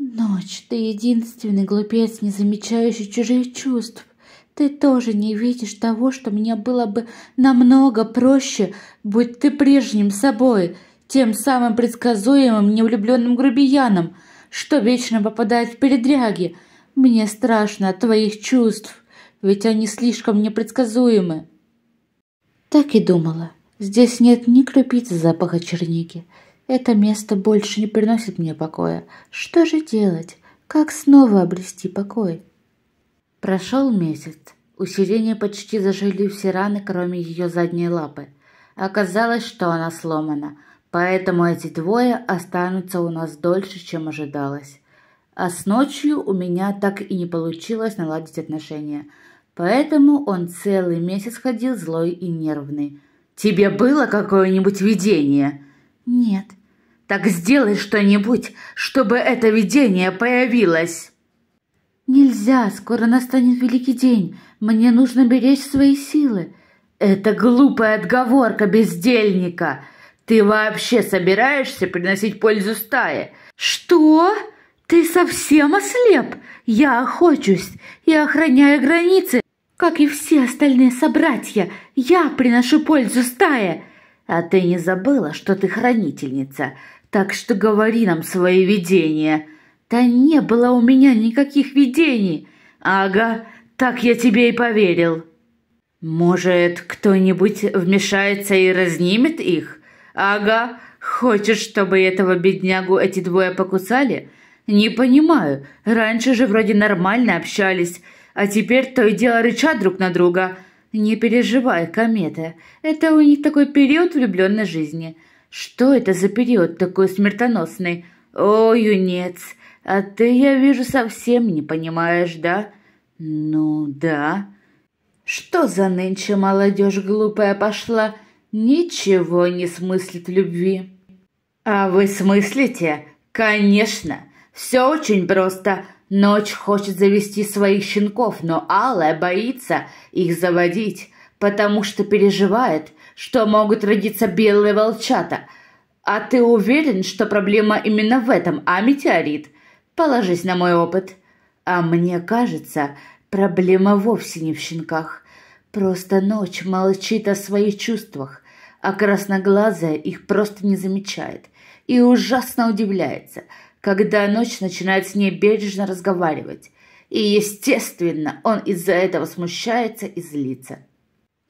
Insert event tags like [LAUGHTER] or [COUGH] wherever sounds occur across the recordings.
Ночь, ты единственный глупец, не замечающий чужих чувств. Ты тоже не видишь того, что мне было бы намного проще, будь ты прежним собой, тем самым предсказуемым невлюбленным грубияном, что вечно попадает в передряги. Мне страшно от твоих чувств, ведь они слишком непредсказуемы. Так и думала. Здесь нет ни крупицы запаха черники. Это место больше не приносит мне покоя. Что же делать? Как снова обрести покой? Прошел месяц. У Сирени почти зажили все раны, кроме ее задней лапы. Оказалось, что она сломана, поэтому эти двое останутся у нас дольше, чем ожидалось. А с ночью у меня так и не получилось наладить отношения, поэтому он целый месяц ходил злой и нервный. «Тебе было какое-нибудь видение?» «Нет, так сделай что-нибудь, чтобы это видение появилось!» «Нельзя, скоро настанет великий день. Мне нужно беречь свои силы». «Это глупая отговорка бездельника. Ты вообще собираешься приносить пользу стае?» «Что? Ты совсем ослеп? Я охочусь и охраняю границы, как и все остальные собратья. Я приношу пользу стае». «А ты не забыла, что ты хранительница?» Так что говори нам свои видения. Да не было у меня никаких видений. Ага, так я тебе и поверил. Может, кто-нибудь вмешается и разнимет их? Ага, хочешь, чтобы этого беднягу эти двое покусали? Не понимаю, раньше же вроде нормально общались, а теперь то и дело рычат друг на друга. Не переживай, комета, это у них такой период влюбленной жизни – что это за период такой смертоносный? О, юнец, а ты, я вижу, совсем не понимаешь, да? Ну, да. Что за нынче молодежь глупая пошла? Ничего не смыслит в любви. А вы смыслите? Конечно. Все очень просто. Ночь хочет завести своих щенков, но Алая боится их заводить, потому что переживает – что могут родиться белые волчата. А ты уверен, что проблема именно в этом, а метеорит? Положись на мой опыт. А мне кажется, проблема вовсе не в щенках. Просто ночь молчит о своих чувствах, а красноглазая их просто не замечает и ужасно удивляется, когда ночь начинает с ней бережно разговаривать. И, естественно, он из-за этого смущается и злится.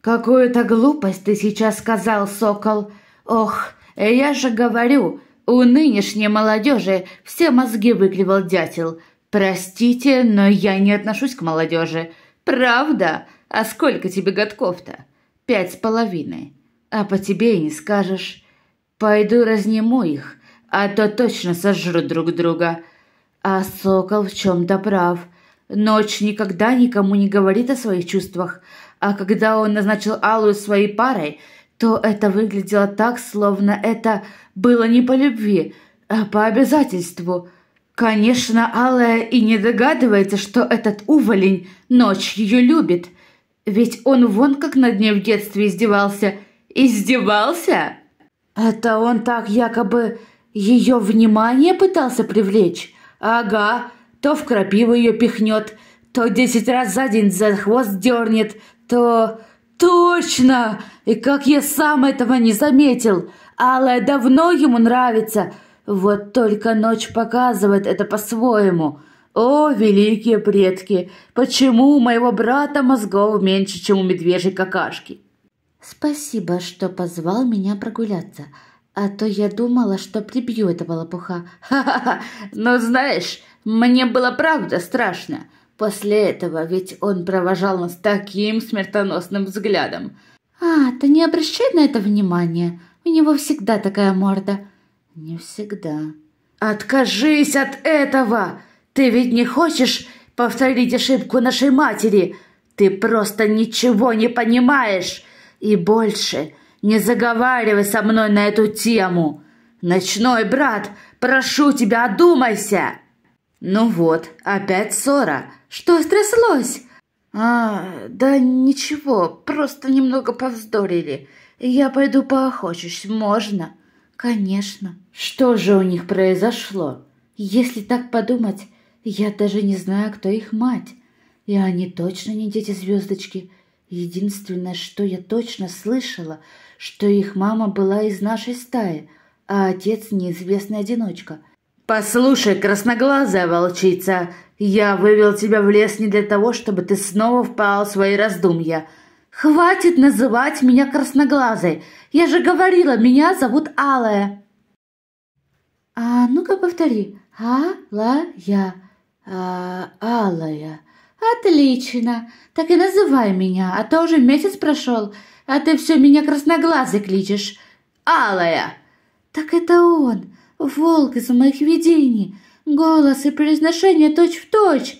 «Какую-то глупость ты сейчас сказал, сокол. Ох, я же говорю, у нынешней молодежи все мозги выклевал дятел. Простите, но я не отношусь к молодежи. Правда? А сколько тебе годков-то? Пять с половиной. А по тебе и не скажешь. Пойду разниму их, а то точно сожрут друг друга». А сокол в чем-то прав. Ночь никогда никому не говорит о своих чувствах, а когда он назначил Аллу своей парой, то это выглядело так, словно это было не по любви, а по обязательству. Конечно, Алая и не догадывается, что этот уволень ночь ее любит. Ведь он вон как над ней в детстве издевался. Издевался? Это он так якобы ее внимание пытался привлечь? Ага, то в крапиву ее пихнет, то десять раз за день за хвост дернет, то точно! И как я сам этого не заметил! Алая давно ему нравится, вот только ночь показывает это по-своему. О, великие предки, почему у моего брата мозгов меньше, чем у медвежьей какашки? Спасибо, что позвал меня прогуляться, а то я думала, что прибью этого лопуха. [LAUGHS] Ха-ха-ха, ну знаешь, мне было правда страшно. После этого ведь он провожал нас таким смертоносным взглядом. «А, ты не обращай на это внимания. У него всегда такая морда». «Не всегда». «Откажись от этого! Ты ведь не хочешь повторить ошибку нашей матери? Ты просто ничего не понимаешь! И больше не заговаривай со мной на эту тему! Ночной брат, прошу тебя, одумайся!» «Ну вот, опять ссора. Что стряслось?» «А, да ничего, просто немного повздорили. Я пойду поохочусь, можно?» «Конечно. Что же у них произошло? Если так подумать, я даже не знаю, кто их мать. И они точно не дети-звездочки. Единственное, что я точно слышала, что их мама была из нашей стаи, а отец неизвестный одиночка. «Послушай, красноглазая волчица, я вывел тебя в лес не для того, чтобы ты снова впал в свои раздумья. Хватит называть меня красноглазой. Я же говорила, меня зовут Алая». «А ну-ка повтори. А-ла-я. А Алая. Отлично. Так и называй меня, а то уже месяц прошел, а ты все меня красноглазой кличешь. Алая». «Так это он волк из моих видений, голос и произношение точь-в-точь.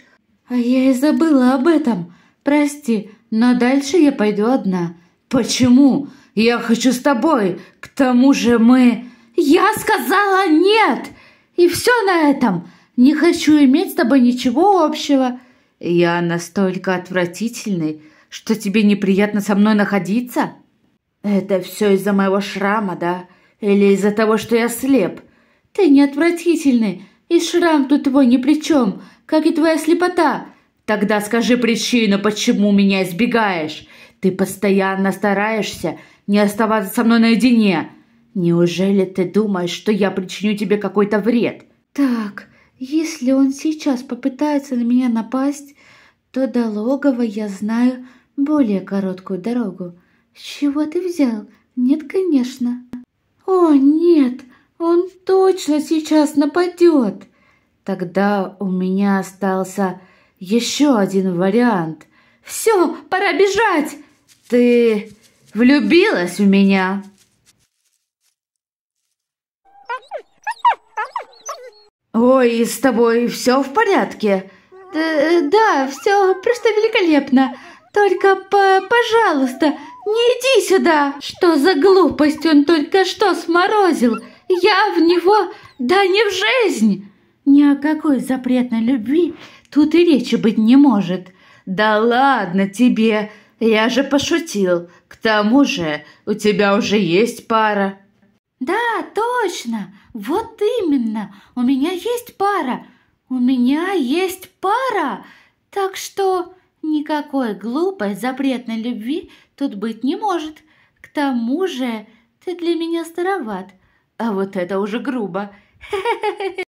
А я и забыла об этом. Прости, но дальше я пойду одна. Почему? Я хочу с тобой. К тому же мы... Я сказала нет! И все на этом. Не хочу иметь с тобой ничего общего. Я настолько отвратительный, что тебе неприятно со мной находиться? Это все из-за моего шрама, да? Или из-за того, что я слеп? «Ты не отвратительный, и шрам тут твой ни при чем, как и твоя слепота!» «Тогда скажи причину, почему меня избегаешь! Ты постоянно стараешься не оставаться со мной наедине!» «Неужели ты думаешь, что я причиню тебе какой-то вред?» «Так, если он сейчас попытается на меня напасть, то до логова я знаю более короткую дорогу. С чего ты взял? Нет, конечно». «О, нет! Он точно сейчас нападет. Тогда у меня остался еще один вариант. Все, пора бежать. Ты влюбилась в меня? Ой, с тобой все в порядке? Да, да все просто великолепно. Только, пожалуйста, не иди сюда. Что за глупость он только что сморозил? Я в него, да не в жизнь! Ни о какой запретной любви тут и речи быть не может. Да ладно тебе, я же пошутил. К тому же у тебя уже есть пара. Да, точно, вот именно, у меня есть пара. У меня есть пара, так что никакой глупой запретной любви тут быть не может. К тому же ты для меня староват, а вот это уже грубо. [LAUGHS]